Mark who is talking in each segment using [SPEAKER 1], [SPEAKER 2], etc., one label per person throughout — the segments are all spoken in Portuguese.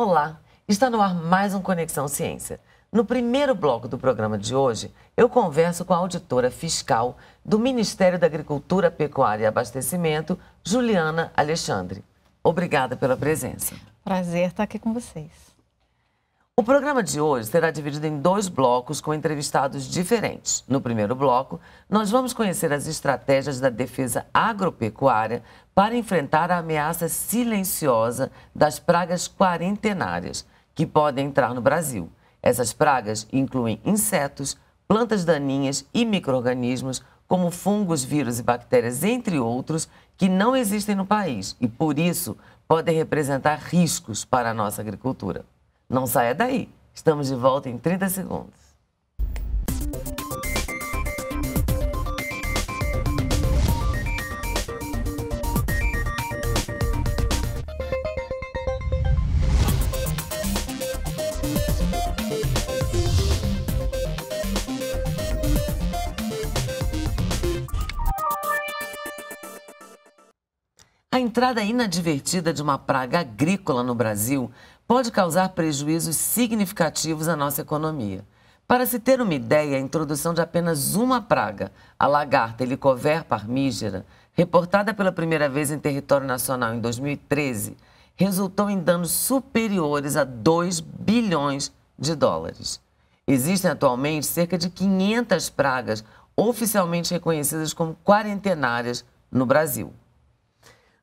[SPEAKER 1] Olá, está no ar mais um Conexão Ciência. No primeiro bloco do programa de hoje, eu converso com a auditora fiscal do Ministério da Agricultura, Pecuária e Abastecimento, Juliana Alexandre. Obrigada pela presença.
[SPEAKER 2] Prazer estar aqui com vocês.
[SPEAKER 1] O programa de hoje será dividido em dois blocos com entrevistados diferentes. No primeiro bloco, nós vamos conhecer as estratégias da defesa agropecuária para enfrentar a ameaça silenciosa das pragas quarentenárias que podem entrar no Brasil. Essas pragas incluem insetos, plantas daninhas e micro-organismos, como fungos, vírus e bactérias, entre outros, que não existem no país e, por isso, podem representar riscos para a nossa agricultura. Não saia daí, estamos de volta em 30 segundos. A entrada inadvertida de uma praga agrícola no Brasil pode causar prejuízos significativos à nossa economia. Para se ter uma ideia, a introdução de apenas uma praga, a lagarta helicover parmígera, reportada pela primeira vez em território nacional em 2013, resultou em danos superiores a 2 bilhões de dólares. Existem atualmente cerca de 500 pragas oficialmente reconhecidas como quarentenárias no Brasil.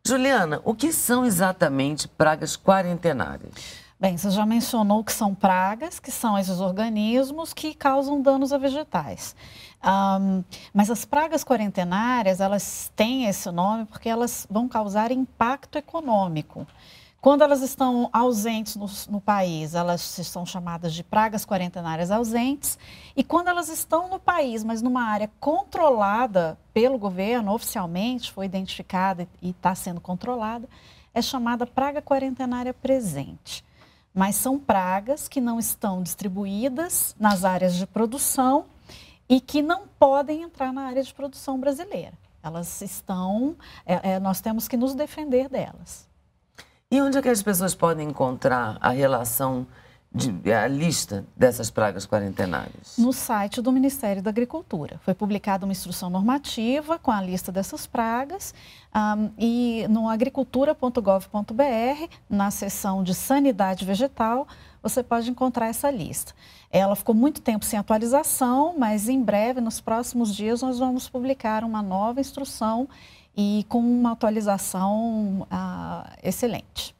[SPEAKER 1] Juliana, o que são exatamente pragas quarentenárias?
[SPEAKER 2] Bem, você já mencionou que são pragas, que são esses organismos que causam danos a vegetais. Um, mas as pragas quarentenárias, elas têm esse nome porque elas vão causar impacto econômico. Quando elas estão ausentes no, no, país, elas são chamadas de pragas quarentenárias ausentes. E quando elas estão no país, mas numa área controlada pelo governo, oficialmente foi identificada e está sendo controlada, é chamada praga quarentenária presente. Mas são pragas que não estão distribuídas nas áreas de produção e que não podem entrar na área de produção brasileira. Elas estão, é, é, nós temos que nos defender delas.
[SPEAKER 1] E onde é que as pessoas podem encontrar a relação, de, a lista dessas pragas quarentenárias?
[SPEAKER 2] No site do Ministério da Agricultura. Foi publicada uma instrução normativa com a lista dessas pragas um, e no agricultura.gov.br, na seção de sanidade vegetal, você pode encontrar essa lista. Ela ficou muito tempo sem atualização, mas em breve, nos próximos dias, nós vamos publicar uma nova instrução e com uma atualização ah, excelente.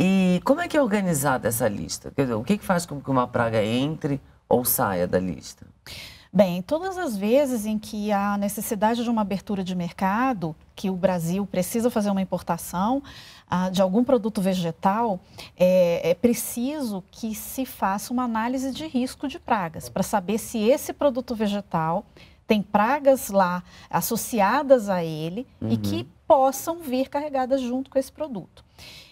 [SPEAKER 1] E como é que é organizada essa lista? Quer dizer, o que, que faz com que uma praga entre ou saia da lista?
[SPEAKER 2] Bem, todas as vezes em que há necessidade de uma abertura de mercado, que o Brasil precisa fazer uma importação ah, de algum produto vegetal, é, é, preciso que se faça uma análise de risco de pragas, para saber se esse produto vegetal tem pragas lá associadas a ele uhum. e que uhum. possam vir carregadas junto com esse produto.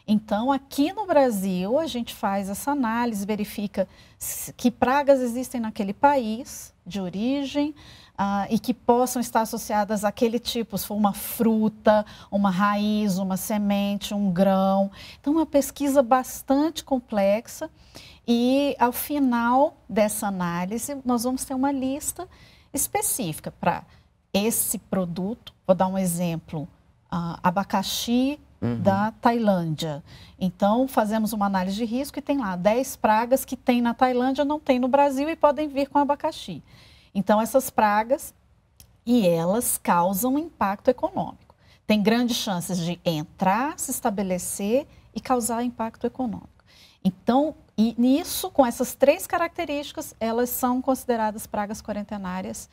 [SPEAKER 2] Então, aqui no Brasil, a gente faz essa análise, verifica que pragas existem naquele país de origem ah, e que possam estar associadas àquele tipo, se for uma fruta, uma raiz, uma semente, um grão. Então, é uma pesquisa bastante complexa e, ao final dessa análise, nós vamos ter uma lista específica para esse produto. Vou dar um exemplo: uh, abacaxi uhum. da Tailândia. Então, fazemos uma análise de risco e tem lá 10 pragas que tem na Tailândia, não tem no Brasil e podem vir com abacaxi. Então, essas pragas e elas causam impacto econômico. Tem grandes chances de entrar, se estabelecer e causar impacto econômico. Então, e nisso, com essas três características, elas são consideradas pragas quarentenárias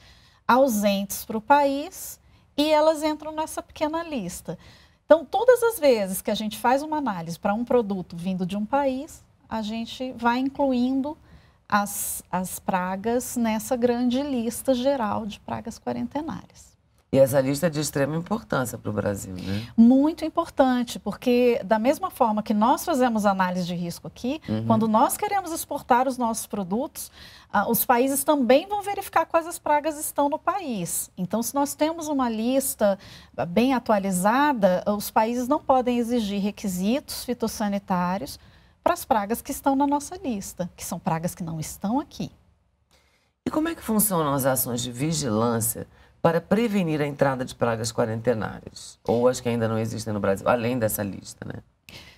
[SPEAKER 2] ausentes para o país e elas entram nessa pequena lista. Então, todas as vezes que a gente faz uma análise para um produto vindo de um país, a gente vai incluindo as, as pragas nessa grande lista geral de pragas quarentenárias.
[SPEAKER 1] E essa lista é de extrema importância para o Brasil, né?
[SPEAKER 2] Muito importante, porque da mesma forma que nós fazemos análise de risco aqui, uhum. quando nós queremos exportar os nossos produtos, ah, os países também vão verificar quais as pragas estão no país. Então, se nós temos uma lista ah, bem atualizada, ah, os países não podem exigir requisitos fitossanitários para as pragas que estão na nossa lista, que são pragas que não estão aqui.
[SPEAKER 1] E como é que funcionam as ações de vigilância? para prevenir a entrada de pragas quarentenárias, ou as que ainda não existem no Brasil, além dessa lista, né?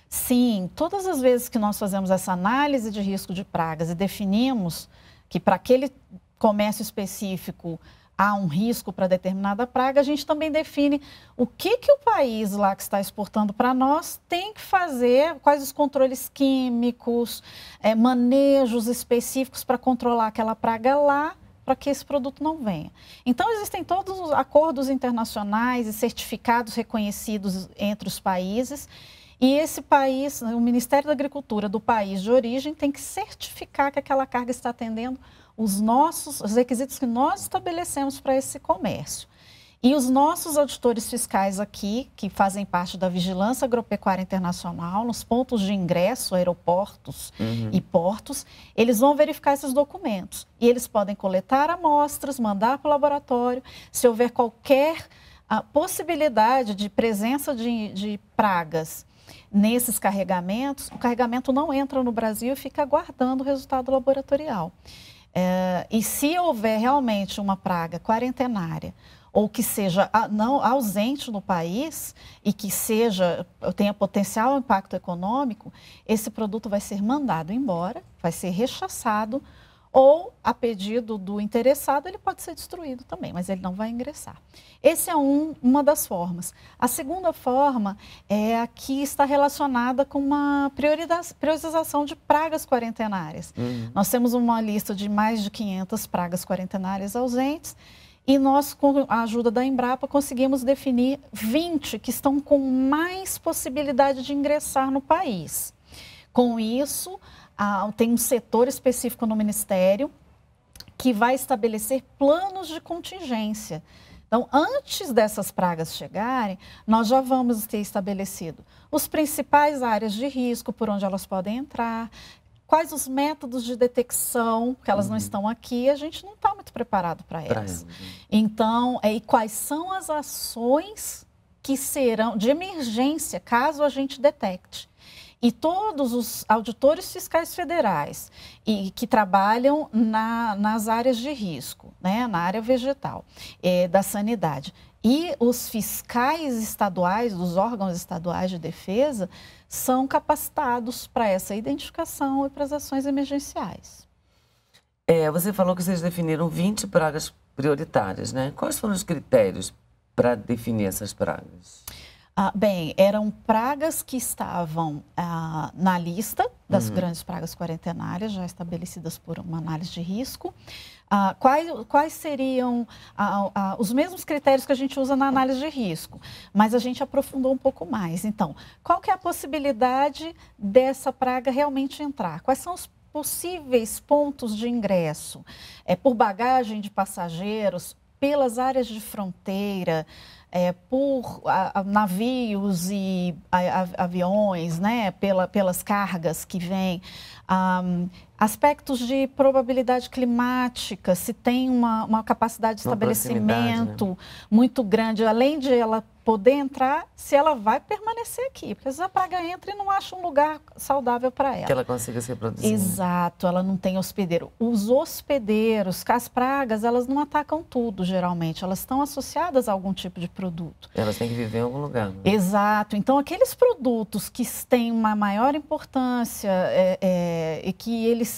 [SPEAKER 2] Sim, todas as vezes que nós fazemos essa análise de risco de pragas e definimos que para aquele comércio específico há um risco para determinada praga, a gente também define o que, que o país lá que está exportando para nós tem que fazer, quais os controles químicos, é, manejos específicos para controlar aquela praga lá para que esse produto não venha. Então, existem todos os acordos internacionais e certificados reconhecidos entre os países. E esse país, o Ministério da Agricultura do país de origem, tem que certificar que aquela carga está atendendo os nossos os requisitos que nós estabelecemos para esse comércio. E os nossos auditores fiscais aqui, que fazem parte da Vigilância Agropecuária Internacional, nos pontos de ingresso, aeroportos uhum. e portos, eles vão verificar esses documentos. E eles podem coletar amostras, mandar para o laboratório. Se houver qualquer ah, possibilidade de presença de, de pragas nesses carregamentos, o carregamento não entra no Brasil e fica aguardando o resultado laboratorial. É, e se houver realmente uma praga quarentenária ou que seja não ausente no país e que seja tenha potencial impacto econômico, esse produto vai ser mandado embora, vai ser rechaçado ou a pedido do interessado ele pode ser destruído também, mas ele não vai ingressar. Essa é um, uma das formas. A segunda forma é a que está relacionada com uma priorização de pragas quarentenárias. Uhum. Nós temos uma lista de mais de 500 pragas quarentenárias ausentes e nós, com a ajuda da Embrapa, conseguimos definir 20 que estão com mais possibilidade de ingressar no país. Com isso, tem um setor específico no Ministério que vai estabelecer planos de contingência. Então, antes dessas pragas chegarem, nós já vamos ter estabelecido os principais áreas de risco por onde elas podem entrar, quais os métodos de detecção, porque elas uhum. não estão aqui, a gente não está muito preparado para elas. Né? então, é, e quais são as ações que serão de emergência, caso a gente detecte? E todos os auditores fiscais federais e que trabalham na, nas áreas de risco, né, na área vegetal, é, da sanidade, e os fiscais estaduais, dos órgãos estaduais de defesa, são capacitados para essa identificação e para as ações emergenciais.
[SPEAKER 1] É, você falou que vocês definiram 20 pragas prioritárias, né? Quais foram os critérios para definir essas pragas?
[SPEAKER 2] Ah, bem, eram pragas que estavam ah, na lista das uhum. grandes pragas quarentenárias, já estabelecidas por uma análise de risco. Ah, quais, quais seriam ah, ah, os mesmos critérios que a gente usa na análise de risco, mas a gente aprofundou um pouco mais. Então, qual que é a possibilidade dessa praga realmente entrar? Quais são os possíveis pontos de ingresso? É por bagagem de passageiros, pelas áreas de fronteira? é, por a, a navios e a, aviões, né, pela, pelas cargas que vêm. Um, Aspectos de probabilidade climática, se tem uma, uma capacidade de uma estabelecimento né? muito grande, além de ela poder entrar, se ela vai permanecer aqui. Porque às vezes a praga entra e não acha um lugar saudável para ela. Que ela
[SPEAKER 1] consiga se reproduzir. Né?
[SPEAKER 2] Exato, ela não tem hospedeiro. Os hospedeiros, as pragas, elas não atacam tudo, geralmente. Elas estão associadas a algum tipo de produto.
[SPEAKER 1] Elas têm que viver em algum lugar. Né?
[SPEAKER 2] Exato. Então, aqueles produtos que têm uma maior importância é, é, e que eles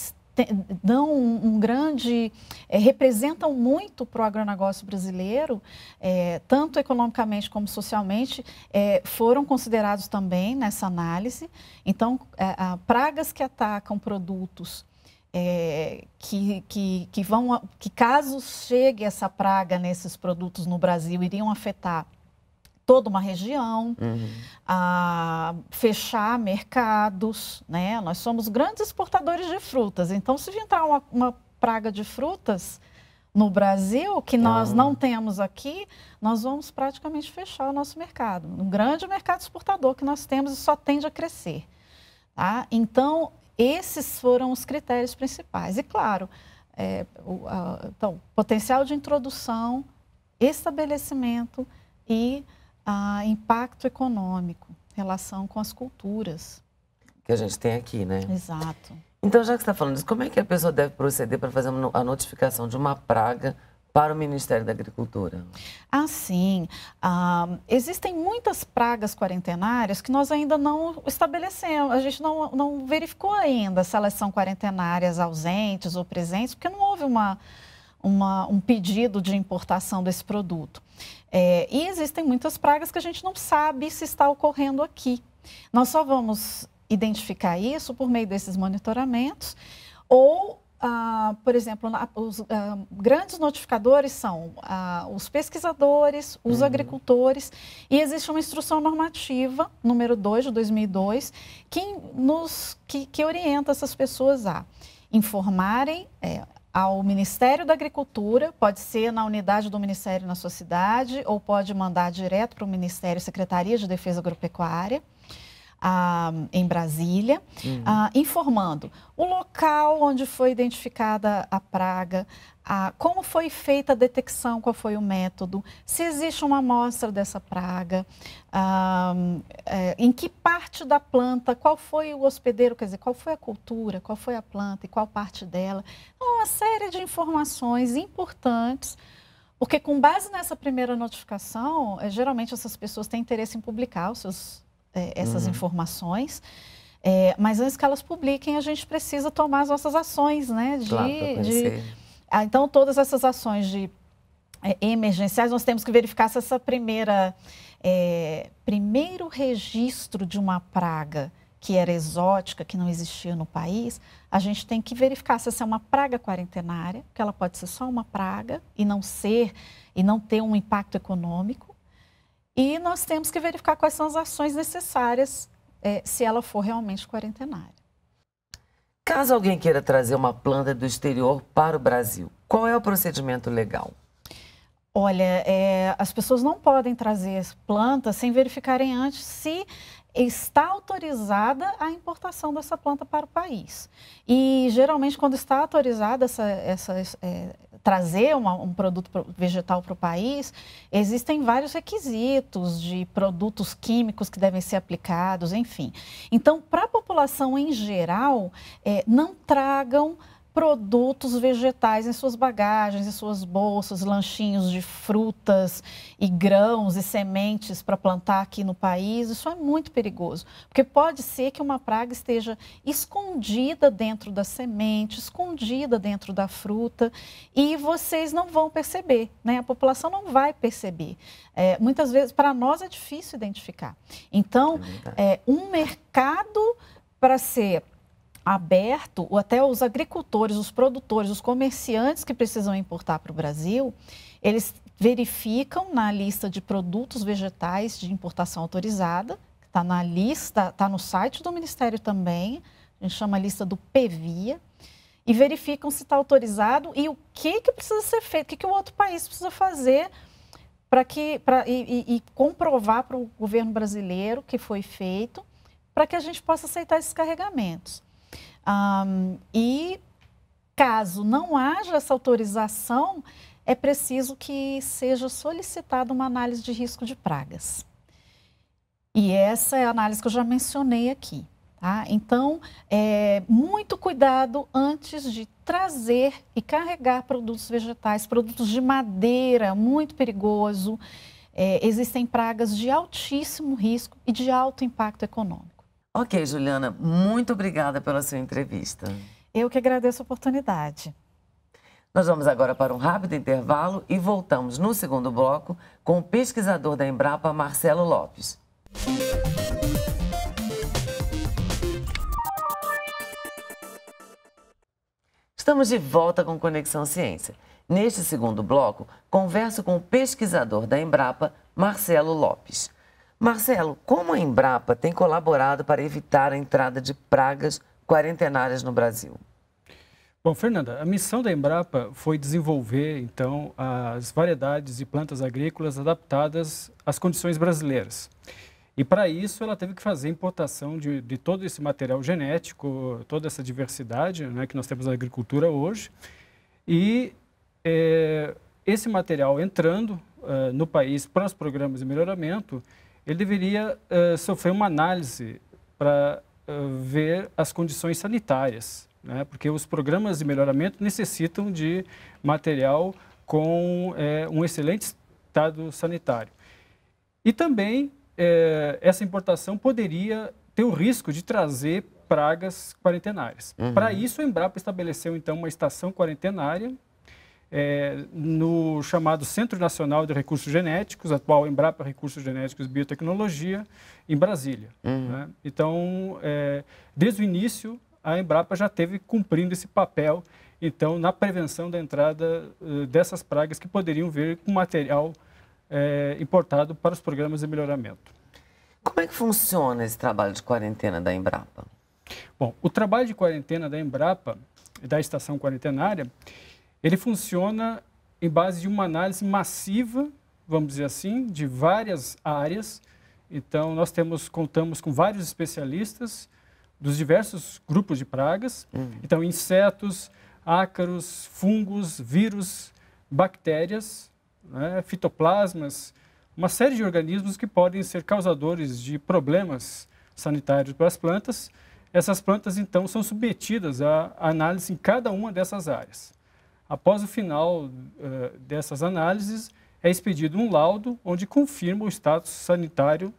[SPEAKER 2] dão um, um grande, é, representam muito para o agronegócio brasileiro, é, tanto economicamente como socialmente, é, foram considerados também nessa análise. Então, pragas que atacam produtos é, que, que, que, vão, que caso chegue essa praga nesses produtos no Brasil, iriam afetar toda uma região, uhum. a fechar mercados. Né? Nós somos grandes exportadores de frutas. Então, se entrar uma, uma praga de frutas no Brasil, que é nós não temos aqui, nós vamos praticamente fechar o nosso mercado. Um grande mercado exportador que nós temos e só tende a crescer. Tá? Então, esses foram os critérios principais. E, claro, é, o, a, então, potencial de introdução, estabelecimento e a impacto econômico, relação com as culturas.
[SPEAKER 1] Que a gente tem aqui, né?
[SPEAKER 2] Exato.
[SPEAKER 1] Então, já que você está falando disso, como é que a pessoa deve proceder para fazer a notificação de uma praga para o Ministério da Agricultura?
[SPEAKER 2] Ah, sim. Ah, existem muitas pragas quarentenárias que nós ainda não estabelecemos. A gente não, não verificou ainda se elas são quarentenárias ausentes ou presentes, porque não houve uma, uma um pedido de importação desse produto. É, e existem muitas pragas que a gente não sabe se está ocorrendo aqui. Nós só vamos identificar isso por meio desses monitoramentos ou ah, por exemplo, na, os ah, grandes notificadores são ah, os pesquisadores, os uhum. agricultores, e existe uma instrução normativa, número 2 de 2002, que, nos, que, que orienta essas pessoas a informarem é, ao Ministério da Agricultura, pode ser na unidade do Ministério na sua cidade, ou pode mandar direto para o Ministério Secretaria de Defesa Agropecuária. Ah, em Brasília, uhum. ah, informando o local onde foi identificada a praga, ah, como foi feita a detecção, qual foi o método, se existe uma amostra dessa praga, ah, é, em que parte da planta, qual foi o hospedeiro, quer dizer, qual foi a cultura, qual foi a planta e qual parte dela. Então, uma série de informações importantes porque com base nessa primeira notificação, é, geralmente essas pessoas têm interesse em publicar seus, é, essas uhum. informações. É, mas antes que elas publiquem, a gente precisa tomar as nossas ações, né? De, claro, de ah, então, todas essas ações de é, emergenciais, nós temos que verificar se essa primeira é, primeiro registro de uma praga que era exótica, que não existia no país, a gente tem que verificar se essa é uma praga quarentenária, que ela pode ser só uma praga e não ser e não ter um impacto econômico. E nós temos que verificar quais são as ações necessárias é, se ela for realmente quarentenária.
[SPEAKER 1] Caso alguém queira trazer uma planta do exterior para o Brasil, qual é o procedimento legal?
[SPEAKER 2] Olha, é, as pessoas não podem trazer plantas sem verificarem antes se está autorizada a importação dessa planta para o país. E geralmente, quando está autorizada essa, essa, é, trazer uma, um produto vegetal para o país, existem vários requisitos de produtos químicos que devem ser aplicados, enfim. Então, para a população em geral, é, não tragam produtos vegetais em suas bagagens, em suas bolsas, lanchinhos de frutas e grãos e sementes para plantar aqui no país. Isso é muito perigoso, porque pode ser que uma praga esteja escondida dentro da semente, escondida dentro da fruta e vocês não vão perceber, né? A população não vai perceber. É, muitas vezes, para nós é difícil identificar. Então, é, é um mercado para ser aberto, ou até os agricultores, os produtores, os comerciantes que precisam importar para o Brasil, eles verificam na lista de produtos vegetais de importação autorizada, que está na lista, está no site do Ministério também, a gente chama a lista do PVIA, e verificam se está autorizado e o que, que precisa ser feito, o que, que o outro país precisa fazer para que pra, e, e, e comprovar para o governo brasileiro que foi feito para que a gente possa aceitar esses carregamentos. Um, e caso não haja essa autorização, é preciso que seja solicitada uma análise de risco de pragas. E essa é a análise que eu já mencionei aqui. Tá? Então, é, muito cuidado antes de trazer e carregar produtos vegetais, produtos de madeira, muito perigoso. É, existem pragas de altíssimo risco e de alto impacto econômico.
[SPEAKER 1] Ok, Juliana, muito obrigada pela sua entrevista.
[SPEAKER 2] Eu que agradeço a oportunidade.
[SPEAKER 1] Nós vamos agora para um rápido intervalo e voltamos no segundo bloco com o pesquisador da Embrapa, Marcelo Lopes. Estamos de volta com Conexão Ciência. Neste segundo bloco, converso com o pesquisador da Embrapa, Marcelo Lopes. Marcelo, como a Embrapa tem colaborado para evitar a entrada de pragas quarentenárias no Brasil?
[SPEAKER 3] Bom, Fernanda, a missão da Embrapa foi desenvolver, então, as variedades de plantas agrícolas adaptadas às condições brasileiras. E para isso ela teve que fazer importação de, de, todo esse material genético, toda essa diversidade né, que nós temos na agricultura hoje. E é, esse material entrando uh, no país para os programas de melhoramento, ele deveria uh, sofrer uma análise para uh, eh, ver as condições sanitárias, né? porque os programas de melhoramento necessitam de material com é, um excelente estado sanitário. E também é, essa importação poderia ter o risco de trazer pragas quarentenárias. Uhum. Para isso, o Embrapa estabeleceu então uma estação quarentenária é, no chamado Centro Nacional de Recursos Genéticos, atual Embrapa Recursos Genéticos e Biotecnologia, em Brasília. Uhum. Né? Então, é, desde o início, a Embrapa já teve cumprindo esse papel, então, na prevenção da entrada uh, dessas pragas que poderiam vir com material eh, importado para os programas de melhoramento.
[SPEAKER 1] Como é que funciona esse trabalho de quarentena da Embrapa?
[SPEAKER 3] Bom, o trabalho de quarentena da Embrapa, da Estação Quarentenária, ele funciona em base de uma análise massiva, vamos dizer assim, de várias áreas. Então, nós temos, contamos com vários especialistas dos diversos grupos de pragas. Uhum. Então, insetos, ácaros, fungos, vírus, bactérias, né, fitoplasmas, uma série de organismos que podem ser causadores de problemas sanitários para as plantas. Essas plantas, então, são submetidas à análise em cada uma dessas áreas. Após o final uh, dessas análises, é expedido um laudo onde confirma o status sanitário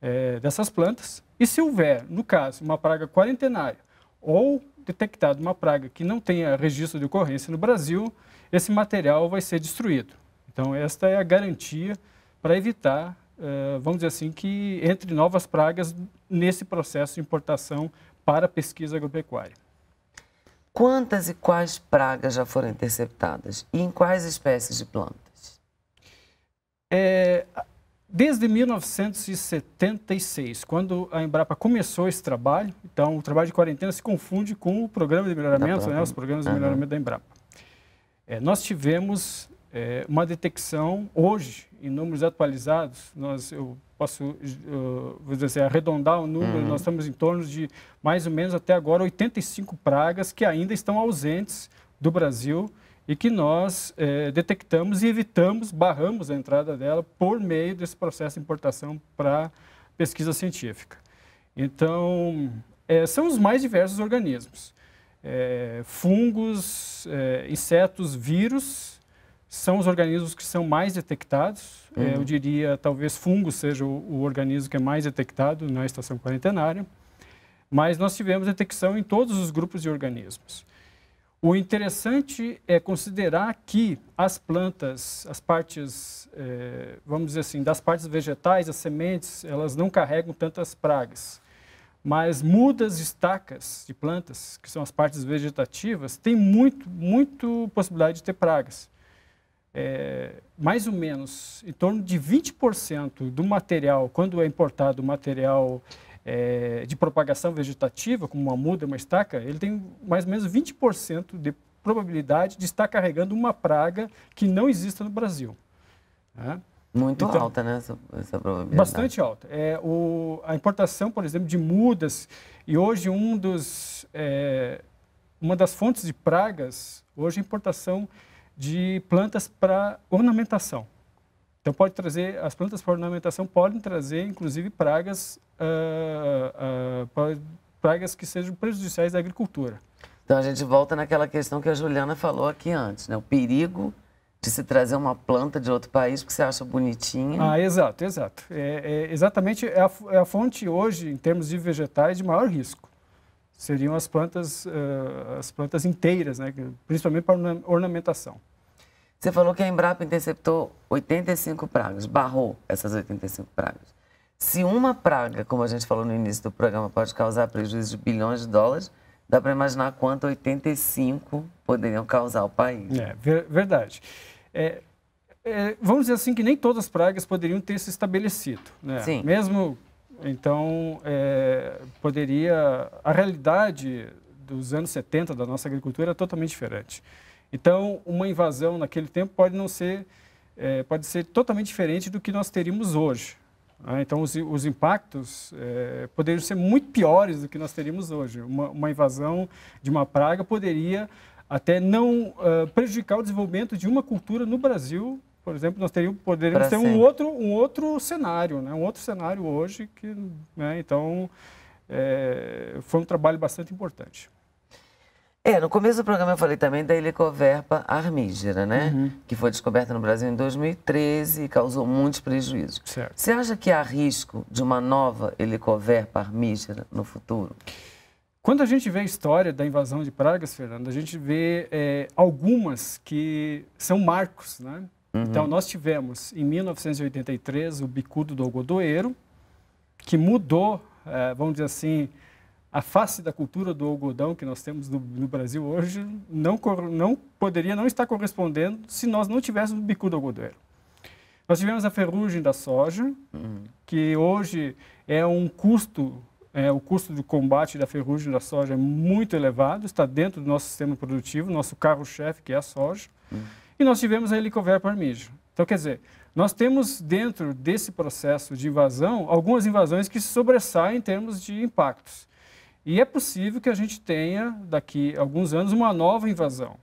[SPEAKER 3] eh, dessas plantas. E se houver, no caso, uma praga quarentenária ou detectado uma praga que não tenha registro de ocorrência no Brasil, esse material vai ser destruído. Então, esta é a garantia para evitar, eh, vamos dizer assim, que entre novas pragas nesse processo de importação
[SPEAKER 1] para pesquisa agropecuária. Quantas e quais pragas já foram interceptadas e em quais espécies de plantas? É,
[SPEAKER 3] desde 1976, quando a Embrapa começou esse trabalho, então o trabalho de quarentena se confunde com o programa de melhoramento, né, os programas de uhum. melhoramento da Embrapa. É, nós tivemos é, uma detecção hoje, em números atualizados, nós, eu posso uh, dizer, assim, arredondar o número, uhum. nós estamos em torno de mais ou menos até agora 85 pragas que ainda estão ausentes do Brasil e que nós eh, detectamos e evitamos, barramos a entrada dela por meio desse processo de importação para pesquisa científica. Então, eh, são os mais diversos organismos. fungos, insetos, vírus, são os organismos que são mais detectados. Uhum. É, eu uhum. diria, talvez fungo seja o, o, organismo que é mais detectado na estação quarentenária. Mas nós tivemos detecção em todos os grupos de organismos. O interessante é considerar que as plantas, as partes, é, vamos dizer assim, das partes vegetais, as sementes, elas não carregam tantas pragas. Mas mudas, estacas de plantas, que são as partes vegetativas, têm muito, muito possibilidade de ter pragas é, mais ou menos em torno de 20% do material, quando é importado material é, de propagação vegetativa, como uma muda, uma estaca, ele tem mais ou menos 20% de probabilidade de estar carregando uma praga que não exista no Brasil. Né?
[SPEAKER 1] Muito então, alta, né? Essa, essa, probabilidade. Bastante
[SPEAKER 3] alta. É, o, a importação, por exemplo, de mudas, e hoje um dos, é, uma das fontes de pragas, hoje a importação de plantas para ornamentação. Então pode trazer, as plantas para ornamentação podem trazer, inclusive, pragas, uh, uh, pragas que sejam prejudiciais à agricultura.
[SPEAKER 1] Então a gente volta naquela questão que a Juliana falou aqui antes, né? O perigo de se trazer uma planta de outro país que você acha bonitinha. Ah, exato, exato.
[SPEAKER 3] É, é exatamente é a, é a, fonte hoje, em termos de vegetais, de maior risco. Seriam as plantas, uh, as plantas inteiras, né? principalmente para ornamentação.
[SPEAKER 1] Você falou que a Embrapa interceptou 85 pragas, barrou essas 85 pragas. Se uma praga, como a gente falou no início do programa, pode causar prejuízo de bilhões de dólares, dá para imaginar quanto 85 poderiam causar ao país. É,
[SPEAKER 3] ver, verdade. É, é, vamos dizer assim que nem todas as pragas poderiam ter se estabelecido. Né? Sim. Mesmo, então, é, poderia... A realidade dos anos 70 da nossa agricultura era é totalmente diferente. Então, uma invasão naquele tempo pode não ser, é, pode ser totalmente diferente do que nós teríamos hoje. Né? Então, os, os impactos é, poderiam ser muito piores do que nós teríamos hoje. Uma, uma invasão de uma praga poderia até não uh, prejudicar o desenvolvimento de uma cultura no Brasil. Por exemplo, nós teríamos, poderíamos pra ter sempre. um outro, um outro cenário, né? um outro cenário hoje que, né? então, é, foi um trabalho bastante importante.
[SPEAKER 1] É, no começo do programa eu falei também da Helicoverpa armígera, né? Uhum. Que foi descoberta no Brasil em 2013 e causou muitos prejuízos. Certo. Você acha que há risco de uma nova Helicoverpa armígera no futuro?
[SPEAKER 3] Quando a gente vê a história da invasão de pragas, Fernando, a gente
[SPEAKER 1] vê é, algumas
[SPEAKER 3] que são marcos, né? Uhum. Então, nós tivemos, em 1983, o bicudo do algodoeiro, que mudou, é, vamos dizer assim, a face da cultura do algodão que nós temos no, no Brasil hoje não, não poderia não estar correspondendo se nós não tivéssemos o bico do algodoeiro. Nós tivemos a ferrugem da soja, uhum. que hoje é um custo, é, o custo de combate da ferrugem da soja é muito elevado, está dentro do nosso sistema produtivo, nosso carro-chefe, que é a soja. Uhum. E nós tivemos a Helicover parmigiana. Então, quer dizer, nós temos dentro desse processo de invasão algumas invasões que sobressaem em termos de impactos. E é possível que a gente tenha, daqui a alguns anos, uma nova invasão.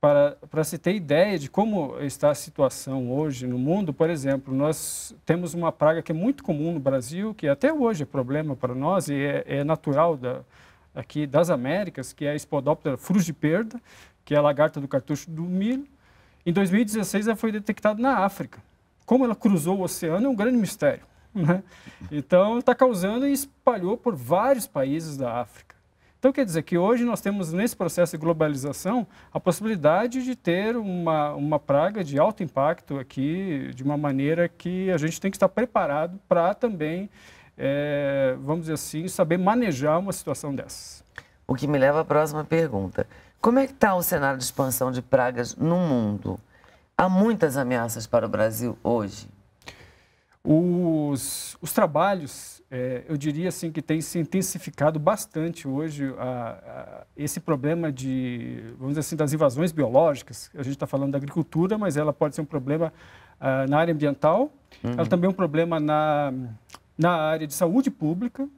[SPEAKER 3] Para, para se ter ideia de como está a situação hoje no mundo, por exemplo, nós temos uma praga que é muito comum no Brasil, que até hoje é problema para nós e é, é natural da, aqui das Américas, que é a Spodoptera frugiperda, que é a lagarta do cartucho do milho. Em 2016, ela foi detectada na África. Como ela cruzou o oceano é um grande mistério. Né? Então, está causando e espalhou por vários países da África. Então, quer dizer que hoje nós temos, nesse processo de globalização, a possibilidade de ter uma, uma praga de alto impacto aqui, de uma maneira que a gente tem que estar preparado para também, é, vamos dizer assim, saber manejar uma situação
[SPEAKER 1] dessas. O que me leva à próxima pergunta. Como é que está o cenário de expansão de pragas no mundo? Há muitas ameaças para o Brasil hoje?
[SPEAKER 3] Os, os trabalhos, é, eu diria assim, que tem se intensificado bastante hoje a, a, esse problema de, vamos dizer assim, das invasões biológicas. A gente está falando da agricultura, mas ela pode ser um problema a, ah, na área ambiental, uhum. ela também é um problema na, na área de saúde pública.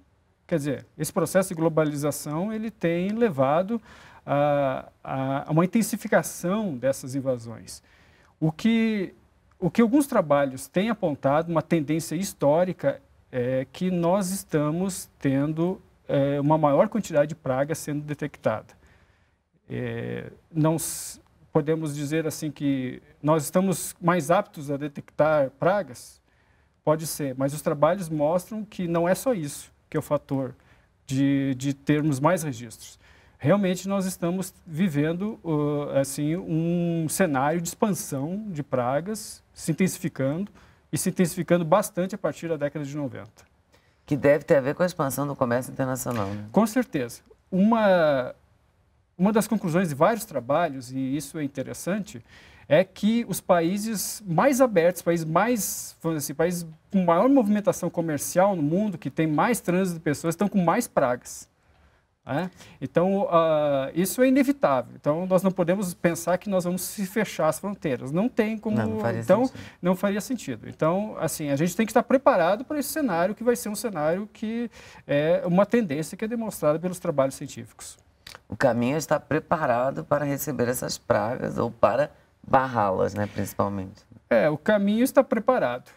[SPEAKER 3] Quer dizer, esse processo de globalização, ele tem levado a, a uma intensificação dessas invasões. O que o que alguns trabalhos têm apontado, uma tendência histórica, é que nós estamos tendo é, uma maior quantidade de pragas sendo detectada. É, não podemos dizer assim que nós estamos mais aptos a detectar pragas? Pode ser, mas os trabalhos mostram que não é só isso que é o fator de, de termos mais registros realmente nós estamos vivendo assim um cenário de expansão de pragas se intensificando e se intensificando bastante a partir da década de 90.
[SPEAKER 1] Que deve ter a ver com a expansão do comércio internacional. Né?
[SPEAKER 3] Com certeza. Uma, uma das conclusões de vários trabalhos, e isso é interessante, é que os países mais abertos, países mais, assim, países com maior movimentação comercial no mundo, que tem mais trânsito de pessoas, estão com mais pragas. Né? Então, uh, isso é inevitável. Então, nós não podemos pensar que nós vamos se fechar as fronteiras. Não tem como. Não, não então, sentido. não faria sentido. Então, assim, a gente tem que estar preparado para esse cenário, que vai ser um cenário que é uma tendência que é demonstrada
[SPEAKER 1] pelos trabalhos científicos. O caminho é está preparado para receber essas pragas ou para barrá-las, né, principalmente. É, o caminho está preparado.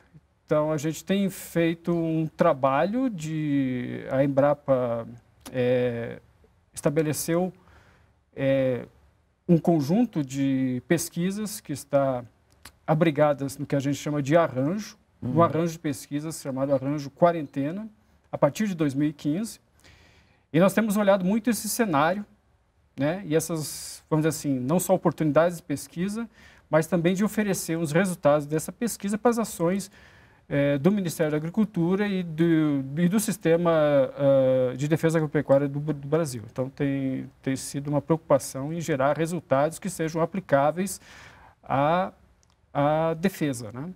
[SPEAKER 1] Então,
[SPEAKER 3] a gente tem feito um trabalho de. A Embrapa é, estabeleceu é, um conjunto de pesquisas que está abrigadas no que a gente chama de arranjo, uhum. um arranjo de pesquisas chamado arranjo quarentena, a partir de 2015. E nós temos olhado muito esse cenário, né? E essas, vamos dizer assim, não só oportunidades de pesquisa, mas também de oferecer os resultados dessa pesquisa para as ações é, do Ministério da Agricultura e do, e do Sistema uh, de Defesa Agropecuária do, do, Brasil. Então, tem, tem sido uma preocupação em gerar resultados que sejam aplicáveis
[SPEAKER 1] à, à defesa. Né?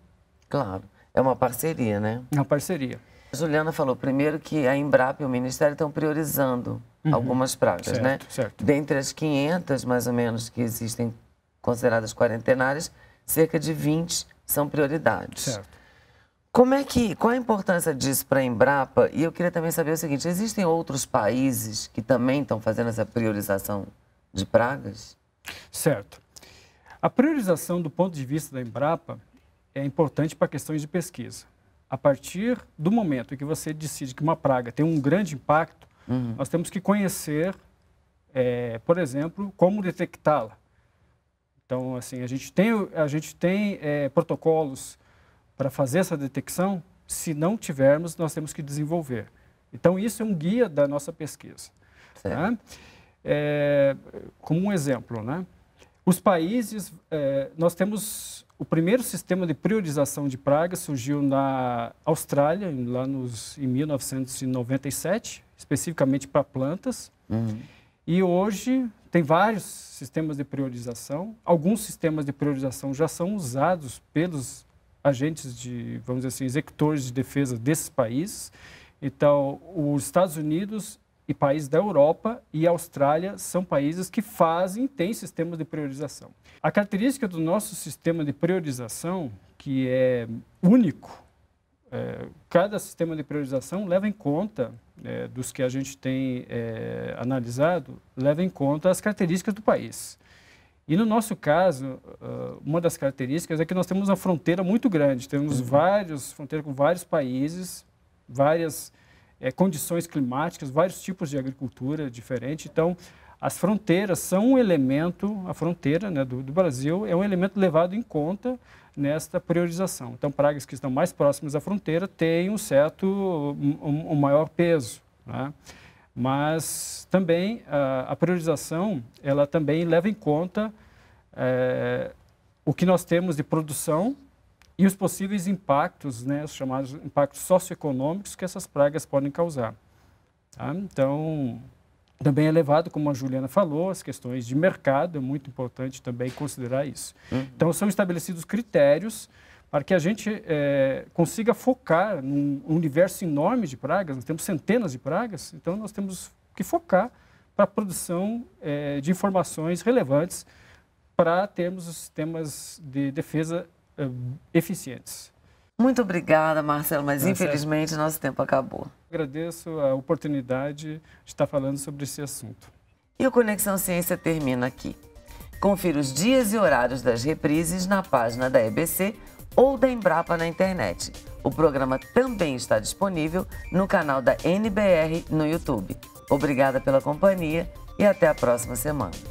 [SPEAKER 1] Claro, é uma parceria, né? É uma parceria. A Juliana falou primeiro que a Embrapa e o Ministério estão priorizando uhum. algumas pragas, né? certo, né? Certo. Dentre as 500, mais ou menos, que existem consideradas quarentenárias, cerca de 20 são prioridades. Certo. Como é que, qual a importância disso para a Embrapa? E eu queria também saber o seguinte, existem outros países que também estão fazendo essa priorização de pragas? Certo.
[SPEAKER 3] A priorização do ponto de vista da Embrapa é importante para questões de pesquisa. A partir do momento em que você decide que uma praga tem um grande impacto, uhum. nós temos que conhecer, é, por exemplo, como detectá-la. Então, assim, a gente tem, a gente tem é, protocolos para fazer essa detecção, se não tivermos, nós temos que desenvolver. Então, isso é um guia da nossa pesquisa. Né? É, como um exemplo, né? os países, é, nós temos o primeiro sistema de priorização de pragas surgiu na Austrália, lá nos, em 1997, especificamente para plantas. Uhum. E hoje tem vários sistemas de priorização. Alguns sistemas de priorização já são usados pelos agentes de, vamos dizer assim, executores de defesa desses países. Então, os Estados Unidos e países da Europa e Austrália são países que fazem, têm sistemas de priorização. A característica do nosso sistema de priorização, que é único, é, cada sistema de priorização leva em conta, é, dos que a gente tem é, analisado, leva em conta as características do país. E no nosso caso, ah, uma das características é que nós temos uma fronteira muito grande, temos uhum. vários fronteiras com vários países, várias é, condições climáticas, vários tipos de agricultura diferente. Então, as fronteiras são um elemento, a fronteira né, do, do, Brasil é um elemento levado em conta nesta priorização. Então, pragas que estão mais próximas à fronteira têm um certo, um, um maior peso. Né? Mas também a, priorização, ela também leva em conta é, o que nós temos de produção e os possíveis impactos, né, os chamados impactos socioeconômicos que essas pragas podem causar. Tá? Então, também é levado, como a Juliana falou, as questões de mercado, é muito importante também considerar isso. Uhum. Então, são estabelecidos critérios para que a gente é, consiga focar num universo enorme de pragas, nós temos centenas de pragas, então nós temos que focar para a produção é, de informações relevantes para termos os sistemas de defesa é, eficientes.
[SPEAKER 1] Muito obrigada, Marcelo, mas tá infelizmente nosso tempo acabou.
[SPEAKER 3] Agradeço a oportunidade de estar falando
[SPEAKER 1] sobre esse assunto. E o Conexão Ciência termina aqui. Confira os dias e horários das reprises na página da EBC ou da Embrapa na internet. O programa também está disponível no canal da NBR no YouTube. Obrigada pela companhia e até a próxima semana.